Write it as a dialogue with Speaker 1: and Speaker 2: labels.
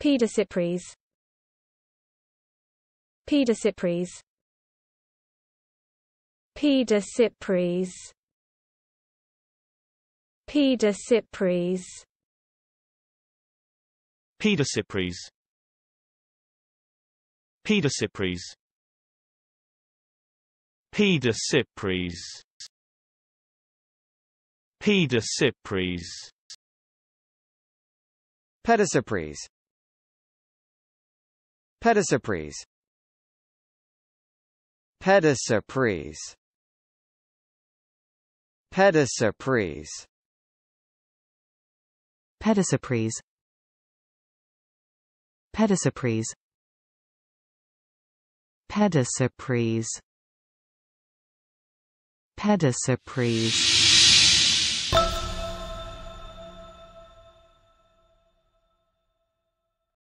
Speaker 1: Pedicipres Pedicipres Pedicipres Pedicipres
Speaker 2: Pedicipres Pedicipres Pedicipres Pedicipres Pedicipres Pedicipres Pedicipres Pedicipres Pedicipres Pedicipres
Speaker 3: Pedicipres Pedicipres